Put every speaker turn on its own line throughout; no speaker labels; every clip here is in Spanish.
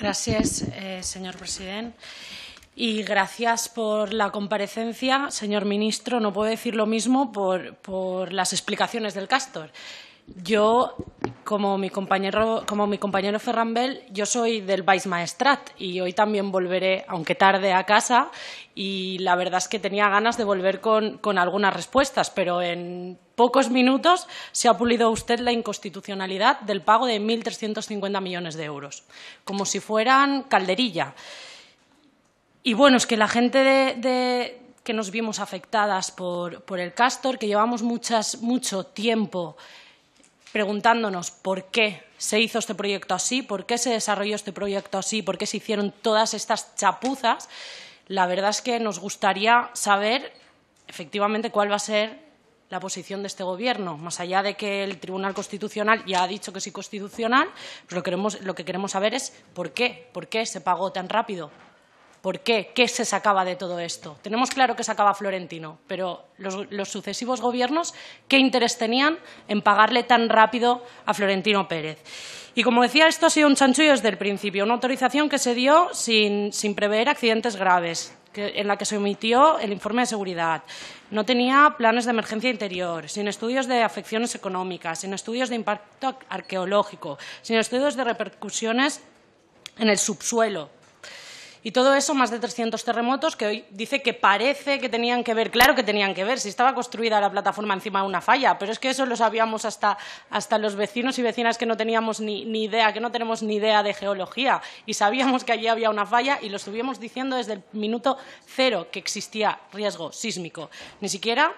Gracias, eh, señor presidente. Y gracias por la comparecencia, señor ministro. No puedo decir lo mismo por, las explicaciones del Castor. Yo, como mi compañero, como mi compañero Ferrambel, yo soy del Vice y hoy también volveré, aunque tarde, a casa. Y la verdad es que tenía ganas de volver con, con algunas respuestas, pero en pocos minutos se ha pulido usted la inconstitucionalidad del pago de 1.350 millones de euros, como si fueran calderilla. Y bueno, es que la gente de, que nos vimos afectadas por, el castor, que llevamos mucho tiempo preguntándonos por qué se hizo este proyecto así, por qué se desarrolló este proyecto así, por qué se hicieron todas estas chapuzas, la verdad es que nos gustaría saber efectivamente cuál va a ser la posición de este Gobierno, más allá de que el Tribunal Constitucional ya ha dicho que es inconstitucional, pues lo, que queremos saber es por qué, por qué se pagó tan rápido, por qué, qué se sacaba de todo esto. Tenemos claro que sacaba Florentino, pero los, los sucesivos gobiernos, ¿qué interés tenían en pagarle tan rápido a Florentino Pérez? Y como decía, esto ha sido un chanchullo desde el principio, una autorización que se dio sin, prever accidentes graves, en la que se omitió el informe de seguridad. No tenía planes de emergencia interior, sin estudios de afecciones económicas, sin estudios de impacto arqueológico, sin estudios de repercusiones en el subsuelo, y todo eso, más de 300 terremotos, que hoy dice que parece que tenían que ver, claro que tenían que ver, si estaba construida la plataforma encima de una falla, pero es que eso lo sabíamos hasta, los vecinos y vecinas que no teníamos ni, ni idea, que no tenemos ni idea de geología, y sabíamos que allí había una falla y lo estuvimos diciendo desde el minuto cero que existía riesgo sísmico. Ni siquiera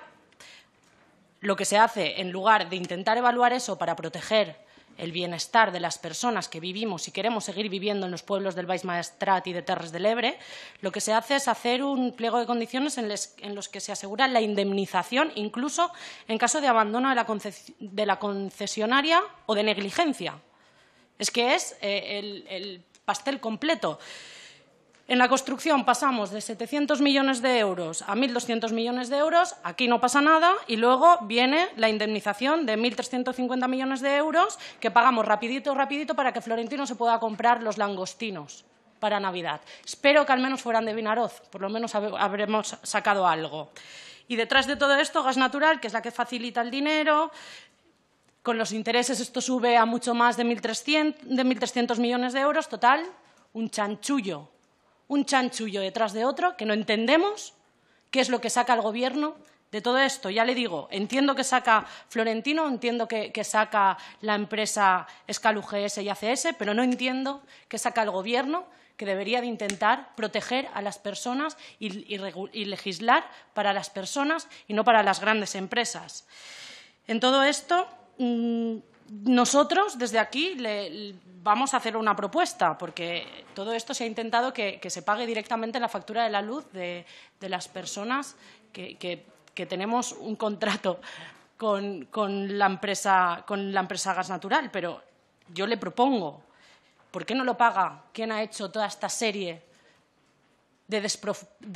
lo que se hace, en lugar de intentar evaluar eso para proteger el bienestar de las personas que vivimos y queremos seguir viviendo en los pueblos del Baix Maestrat y de Terres del Ebre, lo que se hace es hacer un pliego de condiciones en, los que se asegura la indemnización, incluso en caso de abandono de la, concesionaria o de negligencia. Es que es eh, el pastel completo. En la construcción pasamos de 700 millones de euros a 1.200 millones de euros, aquí no pasa nada, y luego viene la indemnización de 1.350 millones de euros que pagamos rapidito, rapidito, para que Florentino se pueda comprar los langostinos para Navidad. Espero que al menos fueran de Vinaroz, por lo menos habremos sacado algo. Y detrás de todo esto, gas natural, que es la que facilita el dinero, con los intereses esto sube a mucho más de 1.300, de 1.300 millones de euros, total, un chanchullo un chanchullo detrás de otro que no entendemos qué es lo que saca el Gobierno de todo esto. Ya le digo, entiendo que saca Florentino, entiendo que, saca la empresa ScalUGS y ACS, pero no entiendo que saca el Gobierno que debería de intentar proteger a las personas y, legislar para las personas y no para las grandes empresas. En todo esto, mm, nosotros desde aquí le, vamos a hacer una propuesta, porque todo esto se ha intentado que, se pague directamente la factura de la luz de, las personas que, tenemos un contrato con, la empresa, con la empresa Gas Natural. Pero yo le propongo, ¿por qué no lo paga ¿Quién ha hecho toda esta serie de,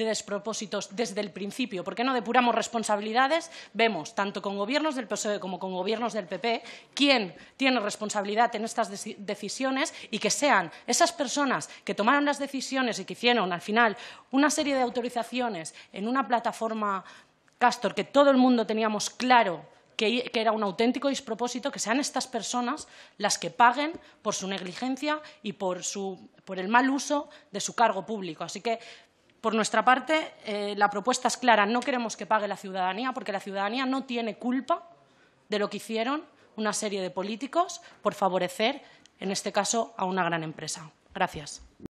despropósitos desde el principio. ¿Por qué no depuramos responsabilidades? Vemos, tanto con gobiernos del PSOE como con gobiernos del PP, quién tiene responsabilidad en estas decisiones y que sean esas personas que tomaron las decisiones y que hicieron al final una serie de autorizaciones en una plataforma Castor que todo el mundo teníamos claro que, era un auténtico despropósito que sean estas personas las que paguen por su negligencia y por, su, por el mal uso de su cargo público. Así que por nuestra parte, eh, la propuesta es clara. No queremos que pague la ciudadanía porque la ciudadanía no tiene culpa de lo que hicieron una serie de políticos por favorecer, en este caso, a una gran empresa. Gracias.